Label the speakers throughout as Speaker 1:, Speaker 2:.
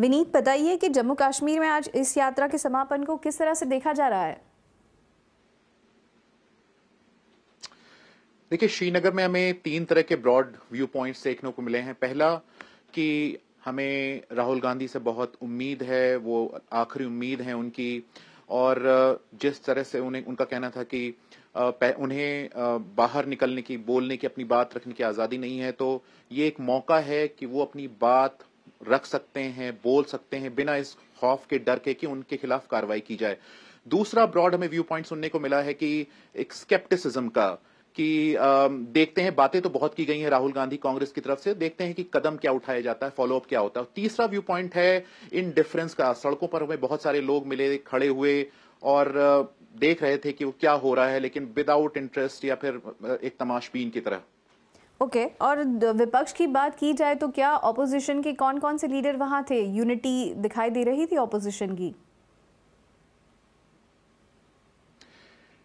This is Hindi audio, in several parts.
Speaker 1: विनीत बताइए कि जम्मू कश्मीर में आज इस यात्रा के समापन को किस तरह से देखा जा रहा है
Speaker 2: देखिए श्रीनगर में हमें तीन तरह के ब्रॉड व्यू पॉइंट्स देखने को मिले हैं पहला कि हमें राहुल गांधी से बहुत उम्मीद है वो आखिरी उम्मीद है उनकी और जिस तरह से उन्हें उनका कहना था कि उन्हें बाहर निकलने की बोलने की अपनी बात रखने की आज़ादी नहीं है तो ये एक मौका है कि वो अपनी बात रख सकते हैं बोल सकते हैं बिना इस खौफ के डर के कि उनके खिलाफ कार्रवाई की जाए दूसरा ब्रॉड हमें व्यू पॉइंट सुनने को मिला है कि एक स्केप्टिसिज्म का कि आ, देखते हैं बातें तो बहुत की गई हैं राहुल गांधी कांग्रेस की तरफ से देखते हैं कि कदम क्या उठाया जाता है फॉलोअप क्या होता है तीसरा व्यू पॉइंट है इन डिफरेंस का सड़कों पर हमें बहुत सारे लोग मिले खड़े हुए और देख रहे थे कि वो क्या हो रहा है लेकिन विदाउट इंटरेस्ट या फिर एक तमाशबीन की तरह
Speaker 1: ओके okay. और विपक्ष की बात की जाए तो क्या ऑपोजिशन के कौन कौन से लीडर वहां थे यूनिटी दिखाई दे रही थी ऑपोजिशन की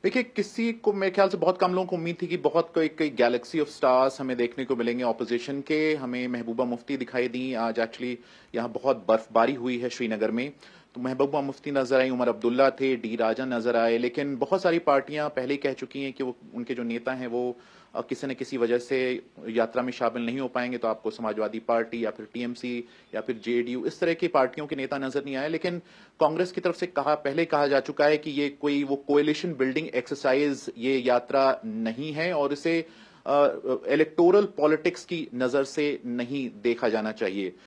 Speaker 2: देखिए किसी को मेरे ख्याल से बहुत कम लोगों को उम्मीद थी कि बहुत कोई कोई गैलेक्सी ऑफ स्टार्स हमें देखने को मिलेंगे ऑपोजिशन के हमें महबूबा मुफ्ती दिखाई दी आज एक्चुअली यहाँ बहुत बर्फबारी हुई है श्रीनगर में महबूबा मुफ्ती नज़र आई उमर अब्दुल्ला थे डी राजा नज़र आए लेकिन बहुत सारी पार्टियां पहले ही कह चुकी हैं कि वो उनके जो नेता हैं वो किसी न किसी वजह से यात्रा में शामिल नहीं हो पाएंगे तो आपको समाजवादी पार्टी या फिर टीएमसी या फिर जेडीयू इस तरह की पार्टियों के नेता नज़र नहीं आए लेकिन कांग्रेस की तरफ से कहा पहले कहा जा चुका है कि ये कोई वो कोएलिशन बिल्डिंग एक्सरसाइज ये यात्रा नहीं है और इसे इलेक्टोरल पॉलिटिक्स की नज़र से नहीं देखा जाना चाहिए